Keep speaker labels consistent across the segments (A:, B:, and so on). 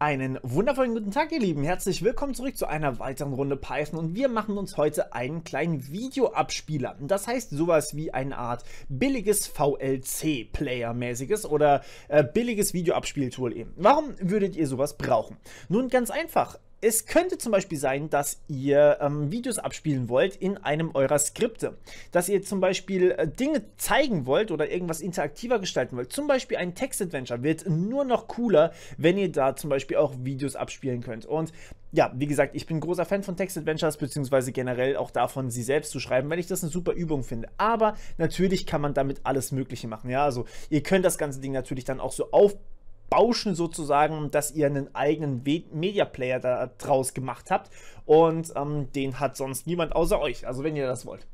A: Einen wundervollen guten Tag, ihr Lieben. Herzlich willkommen zurück zu einer weiteren Runde Python und wir machen uns heute einen kleinen Videoabspieler. Das heißt sowas wie eine Art billiges VLC-Player-mäßiges oder äh, billiges Videoabspieltool eben. Warum würdet ihr sowas brauchen? Nun ganz einfach, es könnte zum Beispiel sein, dass ihr ähm, Videos abspielen wollt in einem eurer Skripte, dass ihr zum Beispiel äh, Dinge zeigen wollt oder irgendwas interaktiver gestalten wollt. Zum Beispiel ein Text-Adventure wird nur noch cooler, wenn ihr da zum Beispiel auch Videos abspielen könnt. Und ja, wie gesagt, ich bin großer Fan von Text-Adventures, beziehungsweise generell auch davon, sie selbst zu schreiben, weil ich das eine super Übung finde. Aber natürlich kann man damit alles Mögliche machen. Ja, also ihr könnt das ganze Ding natürlich dann auch so aufbauen Bauschen sozusagen, dass ihr einen eigenen Media Player da draus gemacht habt und ähm, den hat sonst niemand außer euch, also wenn ihr das wollt.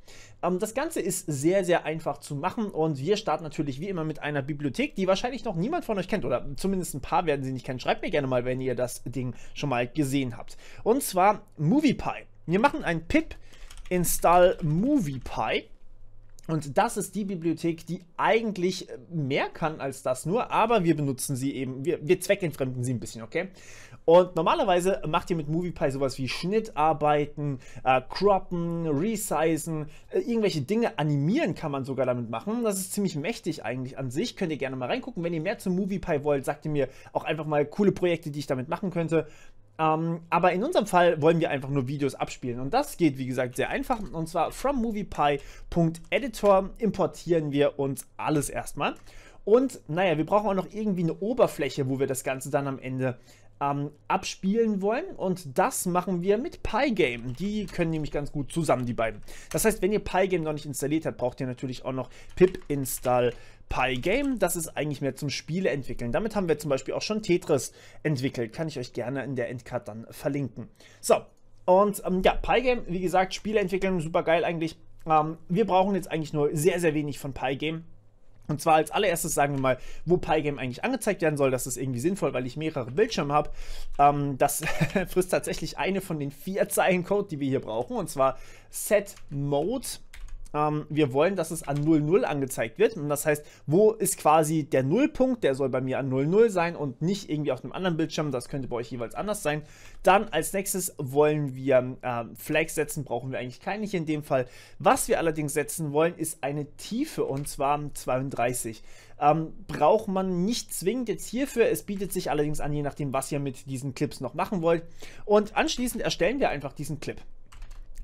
A: Ähm, das Ganze ist sehr, sehr einfach zu machen und wir starten natürlich wie immer mit einer Bibliothek, die wahrscheinlich noch niemand von euch kennt oder zumindest ein paar werden sie nicht kennen. Schreibt mir gerne mal, wenn ihr das Ding schon mal gesehen habt. Und zwar MoviePy. Wir machen ein pip install MoviePy und das ist die Bibliothek, die eigentlich äh, mehr kann als das nur, aber wir benutzen sie eben, wir, wir zweckentfremden sie ein bisschen, okay? Und normalerweise macht ihr mit MoviePie sowas wie Schnittarbeiten, äh, Croppen, Resizen, äh, irgendwelche Dinge animieren kann man sogar damit machen. Das ist ziemlich mächtig eigentlich an sich. Könnt ihr gerne mal reingucken. Wenn ihr mehr zu MoviePie wollt, sagt ihr mir auch einfach mal coole Projekte, die ich damit machen könnte. Ähm, aber in unserem Fall wollen wir einfach nur Videos abspielen. Und das geht, wie gesagt, sehr einfach. Und zwar from moviepie.editor importieren wir uns alles erstmal. Und naja, wir brauchen auch noch irgendwie eine Oberfläche, wo wir das Ganze dann am Ende ähm, abspielen wollen. Und das machen wir mit Pygame. Die können nämlich ganz gut zusammen, die beiden. Das heißt, wenn ihr Pygame noch nicht installiert habt, braucht ihr natürlich auch noch pip install Pygame. Das ist eigentlich mehr zum Spiele entwickeln. Damit haben wir zum Beispiel auch schon Tetris entwickelt. Kann ich euch gerne in der Endcard dann verlinken. So, und ähm, ja, Pygame, wie gesagt, Spiele entwickeln, super geil eigentlich. Ähm, wir brauchen jetzt eigentlich nur sehr, sehr wenig von Pygame. Und zwar als allererstes sagen wir mal, wo Pygame eigentlich angezeigt werden soll. Das ist irgendwie sinnvoll, weil ich mehrere Bildschirme habe. Ähm, das frisst tatsächlich eine von den vier Zeilen Code, die wir hier brauchen. Und zwar set mode ähm, wir wollen, dass es an 00 angezeigt wird. Und das heißt, wo ist quasi der Nullpunkt? Der soll bei mir an 00 sein und nicht irgendwie auf einem anderen Bildschirm. Das könnte bei euch jeweils anders sein. Dann als nächstes wollen wir äh, Flags setzen. Brauchen wir eigentlich keine hier in dem Fall. Was wir allerdings setzen wollen, ist eine Tiefe und zwar 32. Ähm, braucht man nicht zwingend jetzt hierfür. Es bietet sich allerdings an, je nachdem, was ihr mit diesen Clips noch machen wollt. Und anschließend erstellen wir einfach diesen Clip.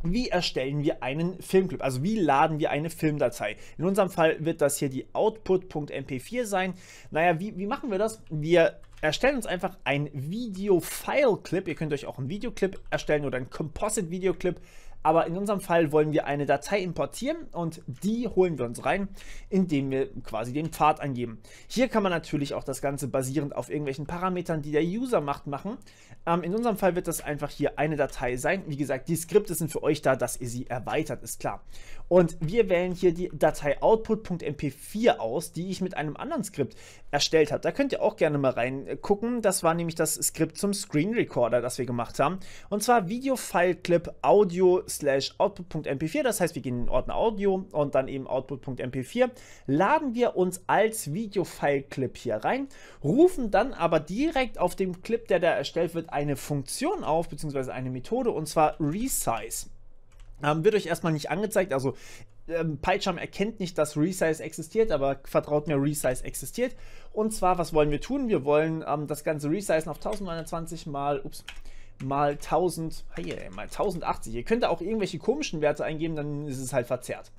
A: Wie erstellen wir einen Filmclip? Also wie laden wir eine Filmdatei? In unserem Fall wird das hier die output.mp4 sein. Naja, wie, wie machen wir das? Wir erstellen uns einfach ein Video-File-Clip. Ihr könnt euch auch einen Videoclip erstellen oder einen Composite-Videoclip. Aber in unserem Fall wollen wir eine Datei importieren und die holen wir uns rein, indem wir quasi den Pfad angeben. Hier kann man natürlich auch das Ganze basierend auf irgendwelchen Parametern, die der User macht, machen. Ähm, in unserem Fall wird das einfach hier eine Datei sein. Wie gesagt, die Skripte sind für euch da, dass ihr sie erweitert, ist klar. Und wir wählen hier die Datei output.mp4 aus, die ich mit einem anderen Skript erstellt habe. Da könnt ihr auch gerne mal reingucken. Das war nämlich das Skript zum Screen Recorder, das wir gemacht haben. Und zwar Video-File-Clip Audio slash output.mp4. Das heißt, wir gehen in den Ordner Audio und dann eben output.mp4. Laden wir uns als Video-File-Clip hier rein, rufen dann aber direkt auf dem Clip, der da erstellt wird, eine Funktion auf, beziehungsweise eine Methode, und zwar Resize. Ähm, wird euch erstmal nicht angezeigt, also ähm, PyCharm erkennt nicht, dass Resize existiert, aber vertraut mir, Resize existiert. Und zwar, was wollen wir tun? Wir wollen ähm, das Ganze resizen auf 1920 mal, ups, mal 1000, hey, mal 1080. Ihr könnt da auch irgendwelche komischen Werte eingeben, dann ist es halt verzerrt.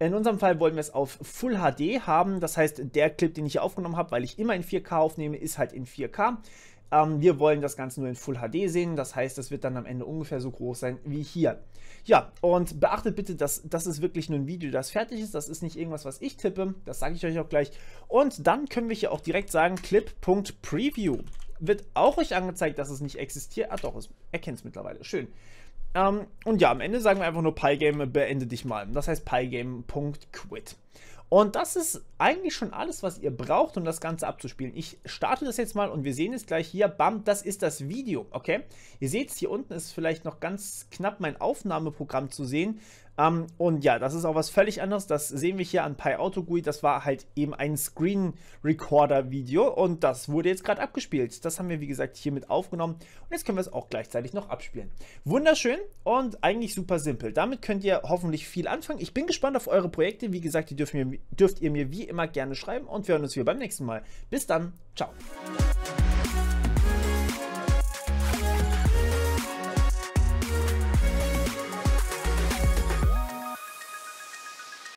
A: In unserem Fall wollen wir es auf Full HD haben, das heißt, der Clip, den ich hier aufgenommen habe, weil ich immer in 4K aufnehme, ist halt in 4K. Ähm, wir wollen das Ganze nur in Full HD sehen, das heißt, das wird dann am Ende ungefähr so groß sein wie hier. Ja, und beachtet bitte, dass das ist wirklich nur ein Video, das fertig ist, das ist nicht irgendwas, was ich tippe, das sage ich euch auch gleich. Und dann können wir hier auch direkt sagen, clip.preview wird auch euch angezeigt, dass es nicht existiert. Ah doch, es erkennt es mittlerweile, schön. Ähm, und ja, am Ende sagen wir einfach nur Pygame, beende dich mal. Das heißt Pygame.quit. Und das ist eigentlich schon alles, was ihr braucht, um das Ganze abzuspielen. Ich starte das jetzt mal und wir sehen es gleich hier. Bam, das ist das Video, okay? Ihr seht es, hier unten ist vielleicht noch ganz knapp mein Aufnahmeprogramm zu sehen. Um, ähm, und ja, das ist auch was völlig anderes. Das sehen wir hier an Pi Auto GUI. Das war halt eben ein Screen Recorder Video und das wurde jetzt gerade abgespielt. Das haben wir, wie gesagt, hier mit aufgenommen und jetzt können wir es auch gleichzeitig noch abspielen. Wunderschön und eigentlich super simpel. Damit könnt ihr hoffentlich viel anfangen. Ich bin gespannt auf eure Projekte. Wie gesagt, die dürft ihr, dürft ihr mir wie immer gerne schreiben und wir hören uns wieder beim nächsten Mal. Bis dann. Ciao.